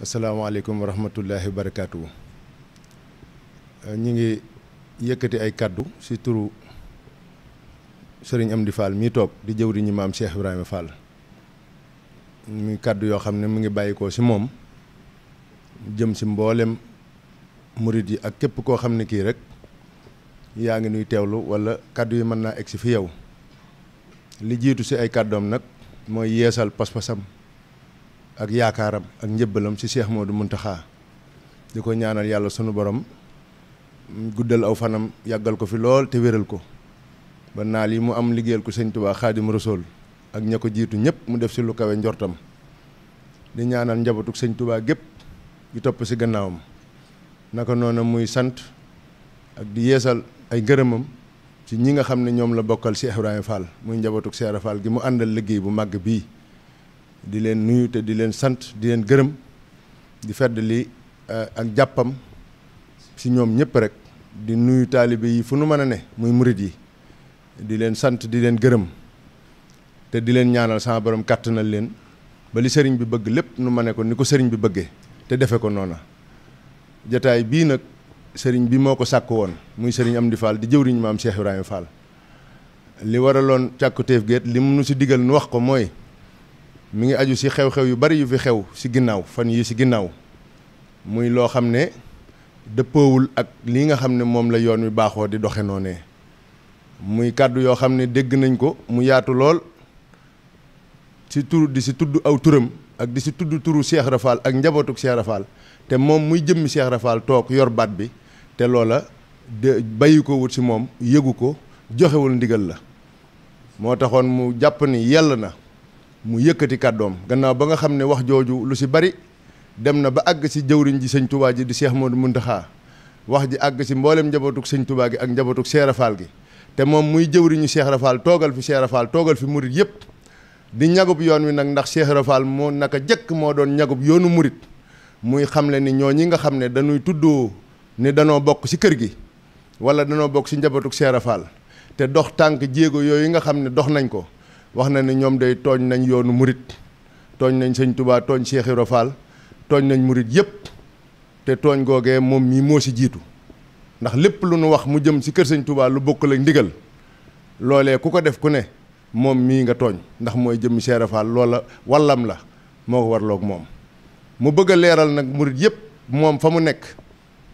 Assalamualaikum warahmatullahi wabarakatuh. Eh, ñi ngi yëkëti ay kaddu si turu serigne Amdi Fall mi top di ñi maam Cheikh Ibrahima Fall muy kaddu yo xamne ne mu ngi bayiko ci mom jëm ci mbollem murit yi ak képp ko xamne ki rek ya ngi nuy tewlu wala kaddu yi mëna naa fi yow li jitu si ay kaddom nak moy yéssal pas-pasam ak yaakaaram ak njëbbalam ci du Modou Mountakha di ko ñaanal yàlla sunu borom guddal aw fanam yàggal ko fi lool te wéral ko ba naa lii mu am liggéeyal ko sëñ Tuubaa Xaadim Rasuul ak ña ko jiitu ñëpp mu def si lu kawe njortam di ñaanal njabootug sëñ tubaa gépp di topp ci gannaawam naka noonu muy sant ak di yeesal ay ngërëmam ci ñi nga xam ni ñoom la bokkal Cheikh Ibrahima muy njabootug Cheikh Fall gi mu àndal liggéey bu màgg bii di leen nuyu te di leen sant di leen gërëm di fedd li eh, ak jàppam si ñoom ñëpp rek di nuyu taalibe yi fu nu mën a ne muy murit yi di leen sant di leen gërëm te di leen ñaanal sama borom kàtt kàttanal leen bali li sëriñ bi bëgg lépp nu ma ne ko ni ko sëriñ bi bëggee te defe ko noona jataay bii nag sëriñ bi moo ko sàkk woon muy sëriñ di Fall di jëwriñ maam Cheikh Ibrahima Fall li waraloon càkkutéef géet li mu nu si digal nu wax ko mooy mi ngi aju ci xew-xew yu bari yu fi xew ci ginnaaw fan yii ci ginnaaw muy loo xam ne dëppoowul ak lii nga xam ne moom la yoon wi baaxoo di doxe noonee muy kàddu yoo xam ne dégg nañ ko mu yaatu lool ci tur di si tudd aw turam ak di si tudd turu Cheikh Rafal ak njabootuk Cheikh Rafal te moom muy jëmmi Cheikh Rafal toog yor baat bi te loola de bàyyi ko wut si moom yëgu ko joxewul ndigal la moo taxoon mu jàpp ni yell na mu yëkëti kaddoom gannaaw ba nga xam ne wax jooju lu si bari dem na ba àgg si jëwriñ ji sëñ tubaa ji di Cheikh Modou Mountakha wax ji àgg si mboolem njabootug sëñ tubaa gi ak njabootug Cheikh Rafal gi te moom muy jëwriñu Cheikh Rafal toogal fi Cheikh Rafal toogal fi murit yépp di ñagub yoon wi nag ndax Cheikh Rafal moo naka jëkk moo doon ñagub yoonu murit muy xamle ni ñoo ñi nga xam ne dañuy tuddoo ni danoo bokk si kër gi wala danoo bokk si njabootug Cheikh Rafal te dox tànk jéego yooyu nga xam ne dox nañ ko wax na ni ñoom day tooñ nañ yoonu murit tooñ nañ sëñ tubaa tooñ Cheikh Ibra tooñ nañ murit yëpp te tooñ googee moom mii moo si jiitu ndax lépp lu nu wax mu jëm si kër sañ tubaa lu bokkul ak ndigal loolee ku ko def ku ne moom mii nga tooñ ndax mooy jëmmi Cheikh Ibra loola wallam la moo ko warloog moom mu bëgg a leeral nag murit yëpp moom fa mu nekk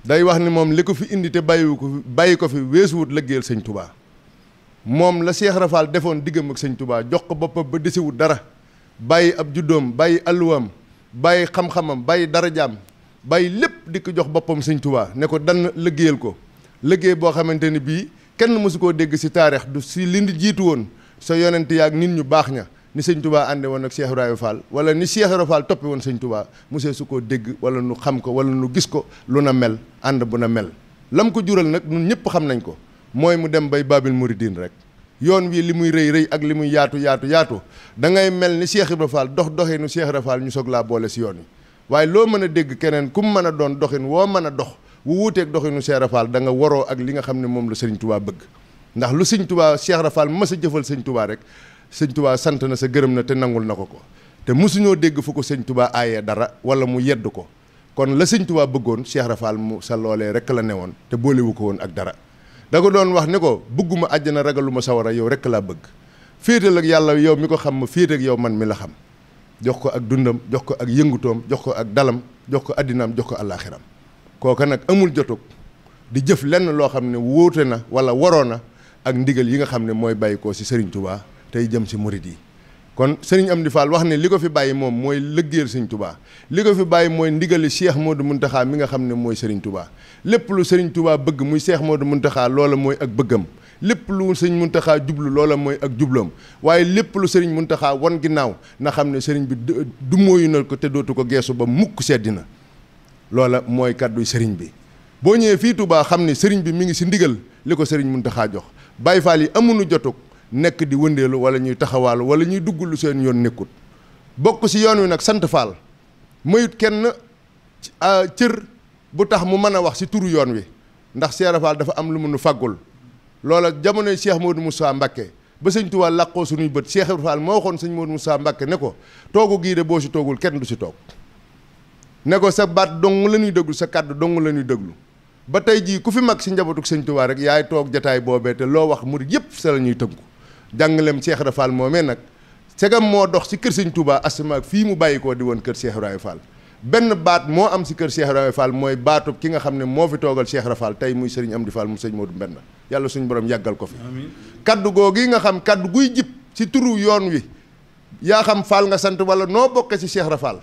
day wax ni moom li ko fi indi te bàyyiwu ko fi bàyyi ko fi weesuwut lëggeel sëñ tubaa moom la Cheikh Rafal defoon diggam ak sëñ Touba jox ko boppam ba desewul dara bàyyi ab juddoom bàyyi àlluwaam bàyyi xam-xamam bàyyi darajaam bàyyi lépp dikk jox boppam sëñ Touba ne ko dan liggéeyal ko liggéey boo xamante ni bii kenn mësu koo dégg si taarix du si li jiitu woon sa yonent yaag nit ñu baax ña ni sëñ tubaa ànde woon ak Cheikh Ibrahima Fall wala ni Cheikh Ibrahima Fall toppe woon sëñ Touba mosee su koo dégg wala nu xam ko wala nu gis ko lu na mel ànd bu mel lam ko jural nag ñëpp xam nañ ko mooy mu dem bay Babil Mouridine rek yoon wi li muy rëy rëy ak li muy yaatu yaatu yaatu da ngay mel ni Cheikh Ibra Fall dox doxinu Cheikh Ibra Fall ñu soog laa boole si yoon wi waaye loo mën a dégg keneen ku mu mën a doon doxin woo mën a dox wu wuuteeg doxinu Cheikh Ibra Fall waroo ak li nga xam ne moom la Serigne Touba bëgg ndax lu Serigne Touba Cheikh Ibra Fall mës jëfal Serigne Touba rek Serigne Touba sant na sa gërëm na te nangul na ko ko te mosuñoo dégg fu ko Serigne Touba aayee dara wala mu yedd ko kon la Serigne Touba bëggoon Cheikh Ibra Fall sa loolee rek la newoon te boolewu ko woon ak dara da ko doon wax ni ko bëgguma àjjana ragaluma sawara yow rekk laa bëgg féetal ak yàlla yow mi ko xam ma féete ak yow man mi la xam jox ko ak dundam jox ko ak yëngutoom jox ko ak dalam jox ko addinaam jox ko àllaaxiram kooka nag amul jotug di jëf lenn loo xam ne wóote na wala waroon na ak ndigal yi nga xam ne mooy bàyyikoo ci Sëriñ Tuubaa tey jëm ci murit yi kon sëriñ Amdi Fall wax ne li ko fi bàyyi moom mooy lëggéeyal sëriñ Tubaa li ko fi bàyyi mooy ndigali Cheikh Modou Muntaxaa mi nga xam ne mooy sëriñ Tubaa lépp lu sëriñ Tubaa bëgg muy Cheikh Modou Muntaxaa loola mooy ak bëggam lépp lu sëriñ Muntaxaa jublu loola mooy ak jublam waaye lépp lu sëriñ Muntaxaa wan ginnaaw na xam ne sëriñ bi du mooyu na ko te dootu ko geesu ba mukk seddi na loola mooy kàdduy sëriñ bi boo ñëwee fii Tubaa xam ni sëriñ bi mu ngi si ndigal li ko sëriñ Muntaxaa jox Baay Faal yi amuñu jotu nekk di wëndeelu wala ñuy taxawaalu wala ñuy dugg lu seen yoon nekkut bokk ci yoon wi nag sant faal mayut kenn cër bu tax mu mën a wax ci turu yoon wi ndax Seera Faal dafa am lu mu nu faggul loola jamonoy moo Cheikh Modou Moussa Mbacké ba sëñ Tuubaa su suñuy bët Cheikh Ibrahima Fall moo waxoon sëñ Modou Moussa Mbacké ne ko toogu gii de boo ci toogul kenn du ci toog ne ko sa baat dong la ñuy déglu sa kàddu dong la ñuy déglu ba tey jii ku fi mag ci njabootu sëñ Tuubaa rek toog jataay boobee te loo wax murid yëpp sa la ñuy tënku jangalem Cheikh rafal momé nak nag segam moo dox ci keur seigne Touba asamaak fi mu bayiko di won keur Cheikh Ibra Fall benn am ci keur Cheikh Ibra Fall mooy baatu ki nga xam ne fi togal Cheikh rafal tay muy Serigne Amdi Fall mu Sëñ Modou Mbenn yalla suñu borom yagal ko fi kaddu googu nga xam kaddu guy jip ci turu yoon wi ya xam Fall nga sante wala no bokk ci Cheikh rafal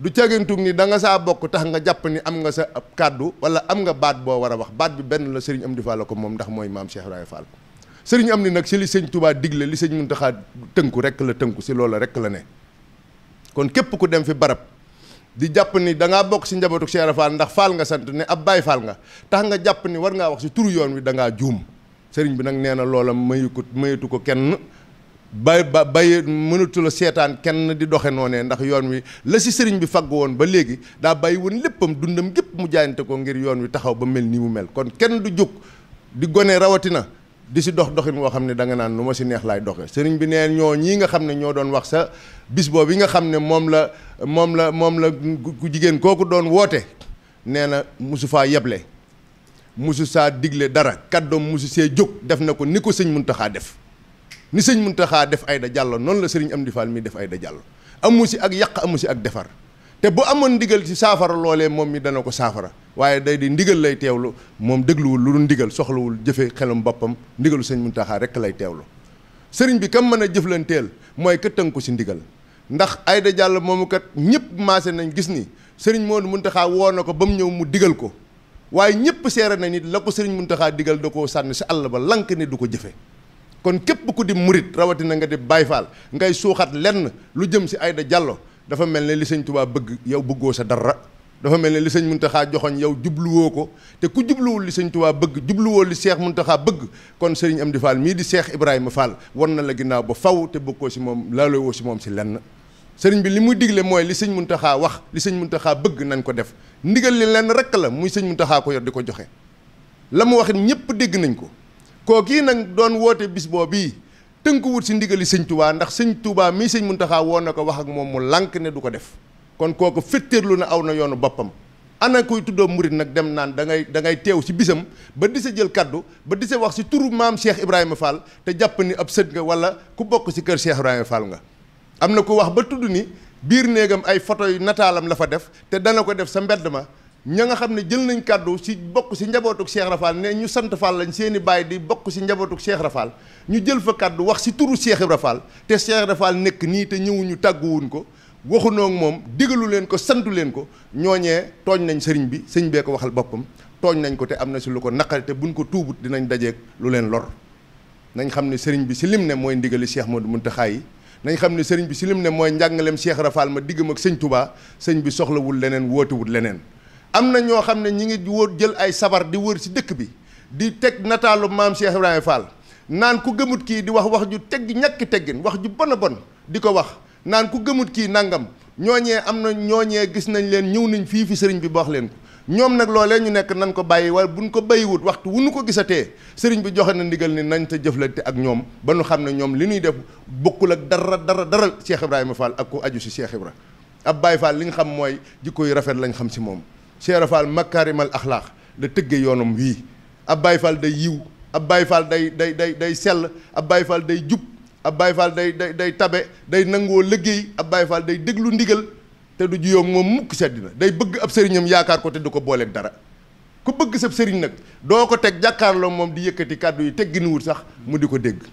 du cagintug ni da nga sa bokk tax nga japp ni am nga sa kaddu wala am nga bat bo wara wax bat bi ben la Serigne Amdi Fall ko mom ndax moy maam Cheikh Ibra Fall sering am ni nag ci li sëñ Touba digle li sëñ Muntaxa tënku rek la si loola rek la ne kon képp ku dem fi barab di jàpp ni da nga bok si njabootu Cheikh Fall ndax fal nga sant ne ab bay fal nga tax nga jàpp ni war nga wax si turu yoon wi da nga bi mayu kenn bay ba bay mënatu setan ken kenn di doxe noonee ndax yoon wi la si sëriñ bi fagg woon ba léegi daa bàyyi woon léppam dundam mu jaayante ko ngir yoon wi taxaw ba mel ni mu mel kon ken du juk di gone rawatina di si dox doxin woo xam ne da nga naan nu ma si neex laay doxe sëriñ bi nee ñoo ñii nga xam ne ñoo doon wax sa bis boobu nga xam ne moom la moom la moom la ku jigéen kooku doon woote nee na musu faa yeble musu saa digle dara kàddoom musu see jóg def na ko ni ko sëñ Muntaxaa def ni sëñ mun Muntaxaa def ay da Diallo noonu la sëriñ Amdi Fall mi def Aïda Diallo amu si ak yàq amu si ak defar te bu amoon ndigal ci saafara loolee moom mi dana ko saafara waye day di ndigal lay mom mom dégluwul lu ndigal ndigal wul jeffe xelum bopam ndigalu serigne muntaha rek lay tewlu serigne bi kam meuna a moy ke ka ci ndigal ndax ayda jall moomu kat ñepp masé nañ gis ni serigne modou muntaha wonako bam ñew mu digal ko waye ñepp séré nañ nit la ko serigne muntaha digal dako koo ci allah ba lank ni duko jeffe kon kep ku di rawati na nga di bayfal ngay suxat lenn lu jëm ci ayda jallo dafa melni li serigne touba bëgg yow bëggo sa dara dafa mel ne li sëñ Muntaxa joxoñ yow jubluwoo ko te ku jubluwul li sëñ Tuubaa bëgg jubluwoo li Seex Muntaxa bëgg kon sëriñ di Fall mii di Seex Ibrahima Fall war na la ginnaaw ba faw te bokkoo si moom laaloo woo si moom si lenn sëriñ bi li mu digle mooy li sëñ Muntaxa wax li sëñ Muntaxa bëgg nañ ko def ndigal li lenn rekk la muy sëñ Muntaxa ko yor di ko joxe la mu wax ñëpp dégg nañ ko kookii nag doon woote bis boo bii tënkuwut si ndigali sëñ Tuubaa ndax sëñ Tuubaa mii sëñ Muntaxa woon na ko wax ak moom lànk ne du ko def kon kooku fetteerlu na aw na yoonu bopam ana koy tuddo murit nak dem nan da ngay da ngay tew ci bisam ba di sa jël kaddu ba di sa wax ci turu mam Cheikh Ibrahima Fall te japp ni ab seut nga wala ku bok ci keur Cheikh Ibrahima Fall nga. amna ku wax ba tuddu ni bir negam ay photo yu nataalam la fa def te dana ko def sa mbedd ña nga xamne jël nañ kaddu ci bok ci njabotuk Cheikh Rafal ne ñu sant Fall lañ seeni bay di bok ci njabotuk Cheikh Rafal ñu jël fa kaddu wax ci turu Cheikh Ibrahima Fall te Cheikh Rafal nek ni te ñëwuñu tàgguwuñ ko. waxunoo moom digalu leen ko santu leen ko ñooñee tooñ nañ sëriñ bi sëñ bee ko waxal boppam tooñ nañ ko te am na si lu ko naqari te buñ ko tuubut dinañ dajeek lu leen lor nañ xam ne sëriñ bi si lim ne mooy ndigali Cheikh Modou Mountakha yi nañ xam ne sëriñ bi si lim ne mooy njàngaleem Cheikh Rafal ma diggam ak sëñ Touba sëñ bi soxlawul leneen wootewul leneen am na ñoo xam ne ñi ngi wóor jël ay sabar di wër si dëkk bi di teg nataalu maam Cheikh Ibrahima Fall naan ku gëmut kii di wax wax ju tegg ñàkk teggin wax ju bon a bon di ko wax naan ku gëmut kii nangam ñooñee am na ñooñee gis nañ leen ñëw nañ fii fi sëriñ bi boox leen ko ñoom nag loolee ñu nekk nañ ko bàyyi waaye buñ ko bàyyiwut waxtu wu ñu ko gisatee sëriñ bi joxe na ndigal ni nañ te jëflante ak ñoom ba nu xam ne ñoom li ñuy def bokkul ak dara dara dara Cheikh Ibrahima Fall ak ko aju si Cheikh Ibra ab Baye Fall li nga xam mooy jikko yu rafet lañ xam si moom Cheikh Ibra Fall makaarimal axlaax da tëggee yoonam wii ab Baye Fall day yiw ab Baye day day day day sell ab Baye day jub ab Baye Fall day day day tabe day nangoo liggéey ab Baye Fall day déglu ndigal te du juyoo moom mukk sedd na day bëgg ab sëriñam yaakaar ko te du ko booleeg dara ku bëgg sab sëriñ nag doo ko teg jàkkaarloo moom di yëkkati kàddu yi tegginuwul sax mu di ko dégg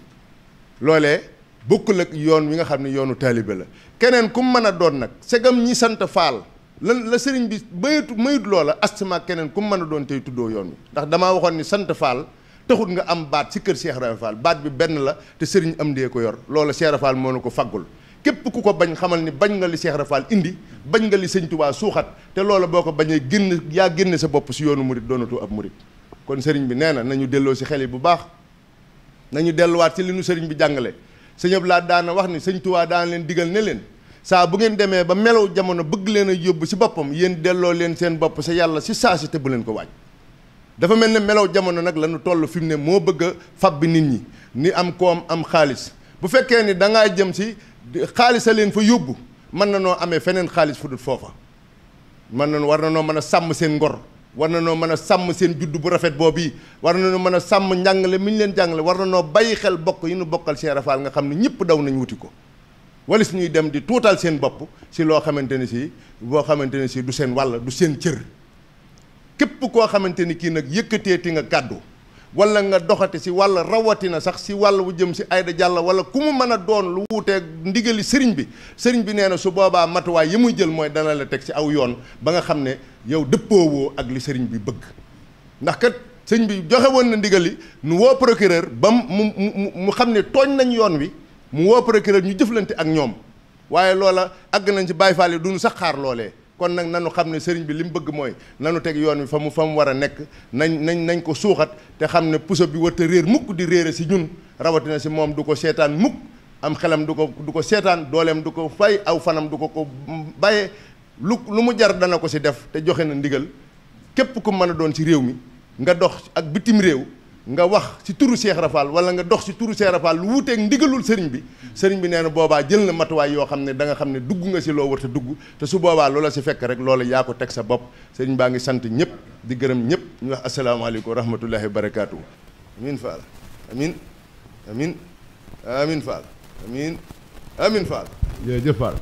loolee bokkul ak yoon wi nga xam ne yoonu taalibe la keneen ku mën a doon nag segam ñi sant faal lan la sëriñ bi bayatu mayut loola astement keneen ku mën a doon tey tuddoo yoon wi ndax damaa waxoon ni sant faal taxul nga am baat ci kër Cheikh Fall baat bi ben la te serigne am dee ko yor loola Cheikh Ibra Fall moo fagul kep ku ko bañ xamal ni bañ nga li Cheikh Ibra Fall indi bañ nga li serigne touba suuxat te loola boko bañe genn ya genn sa bop si yoonu murit donatu ab murit kon serigne bi neena nañu delo si xel yi bu baax nañu wat ci li nu serigne bi jangale serigne abla daana wax ni serigne touba daan len digal ne len sa bu ngeen deme ba melaw jamono bëgg leen yobbu ci si yeen delo len leen seen bop sa yalla si saa te bu len ko wajj dafa mel ne melaw jamono nag lanu ñu toll fi mu ne moo bëgg a fab bi nit ñi ni am koom am xaalis bu fekkee ni da ngaa jëm si xaalis a leen fa yóbbu mën na noo amee feneen xaalis fu dul foofa mën na war na noo mën a sàmm seen ngor war na noo mën a sàmm seen judd bu rafet boobu war na noo mën a sàmm njàngale mi ñu leen jàngale war na noo bàyyi xel bokk yi nu bokkal seen rafaal nga xam ne ñëpp daw nañ wuti ko walis ñuy dem di tuutal seen bopp si loo xamante ne si boo xamante ne si du seen wàll du seen cër képp koo xamante ni kii nag yëkkatee yëkkateeti nga kàddu wala nga doxate si wàll rawatina sax si wàll wu jëm si Aida Diallo wala ku mu mën a doon lu wuutee ndigali sëriñ bi sëriñ bi nee na su boobaa matuwaay yi muy jël mooy dana la teg si aw yoon ba nga xam ne yow dëppoowoo ak li sëriñ bi bëgg ndax kat sëriñ bi joxe woon na ndigali nu woo procureur ba mu mu mu xam ne tooñ nañ yoon wi mu woo procureur ñu jëflante ak ñoom waaye loola àgg nañ si Baay Faal yi duñu sax kon nag nanu xam ne sëriñ bi li mu bëgg mooy nanu teg yoon wi fa mu fa mu war a nekk nañ nañ nañ ko suuxat te xam ne puso bi warta réer mukk di réer si ñun rawatina si moom du ko seetaan mukk am xelam du ko du ko seetaan dooleem du ko fay aw fanam du ko ko bàyyee lu lu mu jar dana ko si def te joxe na ndigal képp ku mën a doon si réew mi nga dox ak bitim réew nga wax si turu Cheikh Rafal wala nga dox si turu Cheikh Rafal lu wuuteeg ndigalul sëriñ bi sëriñ bi nee na boobaa jël na matuwaay yoo xam ne danga xam ne dugg nga si loo war a dugg te su boobaa loola si fekk rek loola yaa ko teg sa bopp sëriñ baa ngi sant ñëpp di gërëm ñëpp ñu wax asalaamaaleykum wa rahmatullahi wa barakaatu. amiin Fall amiin amiin amiin Fall amiin amiin